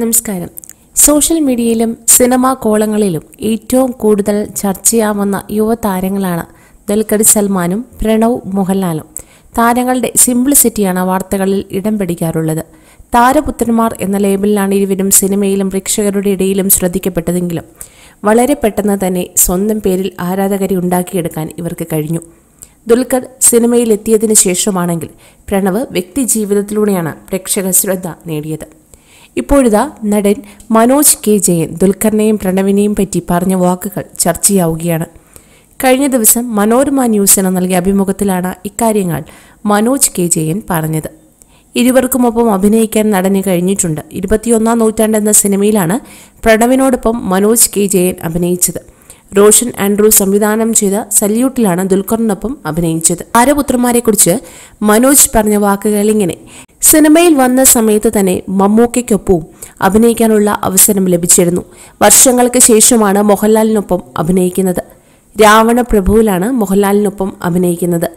നമസ്കാരം സോഷ്യൽ മീഡിയയിലും സിനിമാ കോളങ്ങളിലും ഏറ്റവും കൂടുതൽ ചർച്ചയാവുന്ന യുവതാരങ്ങളാണ് ദുൽഖർ സൽമാനും പ്രണവ് മോഹൻലാലും താരങ്ങളുടെ സിംപ്ലിസിറ്റിയാണ് വാർത്തകളിൽ ഇടം പിടിക്കാറുള്ളത് താരപുത്രന്മാർ എന്ന ലേബലിലാണ് ഇരുവരും സിനിമയിലും പ്രേക്ഷകരുടെ ഇടയിലും ശ്രദ്ധിക്കപ്പെട്ടതെങ്കിലും വളരെ പെട്ടെന്ന് തന്നെ സ്വന്തം പേരിൽ ആരാധകരെ ഉണ്ടാക്കിയെടുക്കാൻ ഇവർക്ക് കഴിഞ്ഞു ദുൽഖർ സിനിമയിലെത്തിയതിനു ശേഷമാണെങ്കിൽ പ്രണവ് വ്യക്തിജീവിതത്തിലൂടെയാണ് പ്രേക്ഷക ശ്രദ്ധ നേടിയത് ഇപ്പോഴിതാ നടൻ മനോജ് കെ ജയൻ ദുൽഖറിനെയും പ്രണവിനെയും പറ്റി പറഞ്ഞ വാക്കുകൾ ചർച്ചയാവുകയാണ് കഴിഞ്ഞ ദിവസം മനോരമ ന്യൂസിന് നൽകിയ അഭിമുഖത്തിലാണ് ഇക്കാര്യങ്ങൾ മനോജ് കെ ജയൻ പറഞ്ഞത് ഇരുവർക്കുമൊപ്പം അഭിനയിക്കാൻ നടന് കഴിഞ്ഞിട്ടുണ്ട് ഇരുപത്തിയൊന്നാം നൂറ്റാണ്ട് എന്ന സിനിമയിലാണ് പ്രണവിനോടൊപ്പം മനോജ് കെ ജയൻ അഭിനയിച്ചത് റോഷൻ ആൻഡ്രൂ സംവിധാനം ചെയ്ത സല്യൂട്ടിലാണ് ദുൽഖറിനൊപ്പം അഭിനയിച്ചത് കുറിച്ച് മനോജ് പറഞ്ഞ വാക്കുകൾ ഇങ്ങനെ സിനിമയിൽ വന്ന സമയത്ത് തന്നെ മമ്മൂക്കയ്ക്കൊപ്പവും അഭിനയിക്കാനുള്ള അവസരം ലഭിച്ചിരുന്നു വർഷങ്ങൾക്ക് ശേഷമാണ് മോഹൻലാലിനൊപ്പം അഭിനയിക്കുന്നത് രാവണ പ്രഭുവിലാണ് മോഹൻലാലിനൊപ്പം അഭിനയിക്കുന്നത്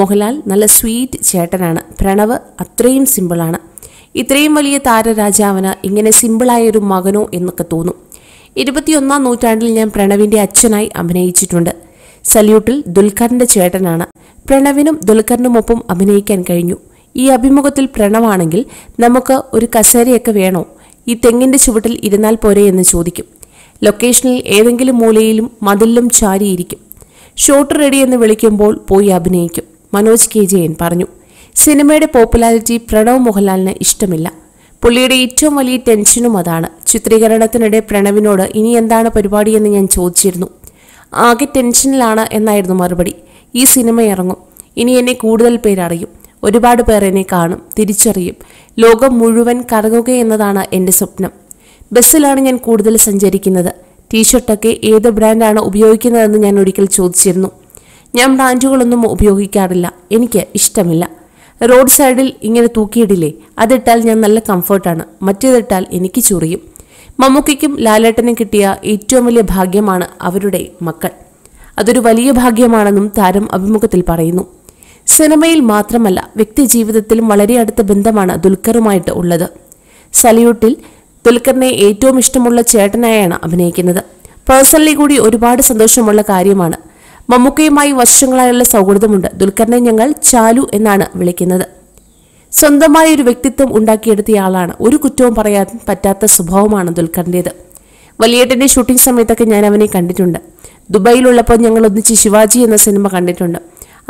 മോഹൻലാൽ നല്ല സ്വീറ്റ് ചേട്ടനാണ് പ്രണവ് അത്രയും സിമ്പിളാണ് ഇത്രയും വലിയ താരരാജാവിന് ഇങ്ങനെ സിമ്പിളായ ഒരു മകനോ എന്നൊക്കെ തോന്നും ഇരുപത്തിയൊന്നാം നൂറ്റാണ്ടിൽ ഞാൻ പ്രണവിന്റെ അച്ഛനായി അഭിനയിച്ചിട്ടുണ്ട് സല്യൂട്ടിൽ ദുൽഖറിന്റെ ചേട്ടനാണ് പ്രണവിനും ദുൽഖറിനുമൊപ്പം അഭിനയിക്കാൻ കഴിഞ്ഞു ഈ അഭിമുഖത്തിൽ പ്രണമാണെങ്കിൽ നമുക്ക് ഒരു കസേരയൊക്കെ വേണോ ഈ തെങ്ങിന്റെ ചുവട്ടിൽ ഇരുന്നാൽ പോരെ എന്ന് ചോദിക്കും ലൊക്കേഷനിൽ ഏതെങ്കിലും മൂലയിലും മതിലിലും ചാരിയിരിക്കും ഷോട്ട് റെഡി എന്ന് വിളിക്കുമ്പോൾ പോയി അഭിനയിക്കും മനോജ് കെ ജയൻ പറഞ്ഞു സിനിമയുടെ പോപ്പുലാരിറ്റി പ്രണവ് മോഹൻലാലിന് ഇഷ്ടമില്ല പുള്ളിയുടെ ഏറ്റവും വലിയ ടെൻഷനും അതാണ് ചിത്രീകരണത്തിനിടെ പ്രണവിനോട് ഇനി എന്താണ് പരിപാടി എന്ന് ഞാൻ ചോദിച്ചിരുന്നു ആകെ ടെൻഷനിലാണ് എന്നായിരുന്നു മറുപടി ഈ സിനിമ ഇറങ്ങും ഇനി എന്നെ കൂടുതൽ പേരറിയും ഒരുപാട് പേർ എന്നെ കാണും തിരിച്ചറിയും ലോകം മുഴുവൻ കറങ്ങുക എന്നതാണ് എൻ്റെ സ്വപ്നം ബസ്സിലാണ് ഞാൻ കൂടുതൽ സഞ്ചരിക്കുന്നത് ടീഷർട്ടൊക്കെ ഏത് ബ്രാൻഡാണ് ഉപയോഗിക്കുന്നതെന്ന് ഞാൻ ഒരിക്കൽ ചോദിച്ചിരുന്നു ഞാൻ ബ്രാൻഡുകളൊന്നും ഉപയോഗിക്കാറില്ല എനിക്ക് ഇഷ്ടമില്ല റോഡ് സൈഡിൽ ഇങ്ങനെ തൂക്കിയിടില്ലേ അതിട്ടാൽ ഞാൻ നല്ല കംഫർട്ടാണ് മറ്റേതിട്ടാൽ എനിക്ക് ചൊറിയും മമ്മൂക്കയ്ക്കും ലാലേട്ടനും കിട്ടിയ ഏറ്റവും വലിയ ഭാഗ്യമാണ് അവരുടെ മക്കൾ അതൊരു വലിയ ഭാഗ്യമാണെന്നും താരം അഭിമുഖത്തിൽ പറയുന്നു സിനിമയിൽ മാത്രമല്ല വ്യക്തി ജീവിതത്തിലും വളരെ അടുത്ത ബന്ധമാണ് ദുൽഖറുമായിട്ട് ഉള്ളത് സല്യൂട്ടിൽ ദുൽഖറിനെ ഏറ്റവും ഇഷ്ടമുള്ള ചേട്ടനായാണ് അഭിനയിക്കുന്നത് പേഴ്സണലി കൂടി ഒരുപാട് സന്തോഷമുള്ള കാര്യമാണ് മമ്മൂക്കയുമായി വർഷങ്ങളായുള്ള സൗഹൃദമുണ്ട് ദുൽഖറിനെ ഞങ്ങൾ ചാലു എന്നാണ് വിളിക്കുന്നത് സ്വന്തമായ ഒരു വ്യക്തിത്വം ഉണ്ടാക്കിയെടുത്തയാളാണ് ഒരു കുറ്റവും പറയാൻ പറ്റാത്ത സ്വഭാവമാണ് ദുൽഖറിൻ്റെത് വലിയേട്ടൻ്റെ ഷൂട്ടിംഗ് സമയത്തൊക്കെ ഞാൻ അവനെ കണ്ടിട്ടുണ്ട് ദുബായിലുള്ളപ്പോൾ ഞങ്ങൾ ഒന്നിച്ച് ശിവാജി എന്ന സിനിമ കണ്ടിട്ടുണ്ട്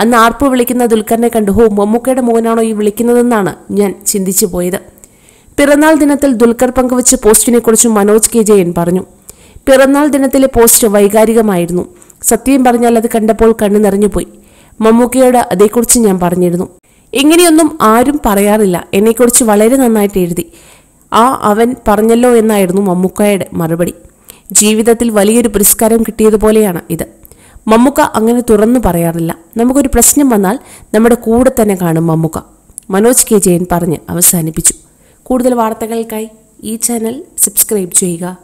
അന്ന് ആർപ്പ് വിളിക്കുന്ന ദുൽഖറിനെ കണ്ടു ഹോ മമ്മൂക്കയുടെ മോനാണോ ഈ വിളിക്കുന്നതെന്നാണ് ഞാൻ ചിന്തിച്ചു പോയത് പിറന്നാൾ ദിനത്തിൽ ദുൽഖർ പങ്കുവച്ച പോസ്റ്റിനെക്കുറിച്ച് മനോജ് കെ ജയൻ പറഞ്ഞു പിറന്നാൾ ദിനത്തിലെ പോസ്റ്റ് വൈകാരികമായിരുന്നു സത്യം പറഞ്ഞാൽ അത് കണ്ടപ്പോൾ കണ്ണു നിറഞ്ഞുപോയി മമ്മൂക്കയോട് അതേക്കുറിച്ച് ഞാൻ പറഞ്ഞിരുന്നു ഇങ്ങനെയൊന്നും ആരും പറയാറില്ല എന്നെക്കുറിച്ച് വളരെ നന്നായിട്ട് എഴുതി ആ അവൻ പറഞ്ഞല്ലോ എന്നായിരുന്നു മമ്മൂക്കായുടെ മറുപടി ജീവിതത്തിൽ വലിയൊരു പുരസ്കാരം കിട്ടിയതുപോലെയാണ് ഇത് മമ്മുക്ക അങ്ങനെ തുറന്നു പറയാറില്ല നമുക്കൊരു പ്രശ്നം വന്നാൽ നമ്മുടെ കൂടെ തന്നെ കാണും മമ്മുക്ക മനോജ് കെ ജയൻ പറഞ്ഞ് അവസാനിപ്പിച്ചു കൂടുതൽ വാർത്തകൾക്കായി ഈ ചാനൽ സബ്സ്ക്രൈബ് ചെയ്യുക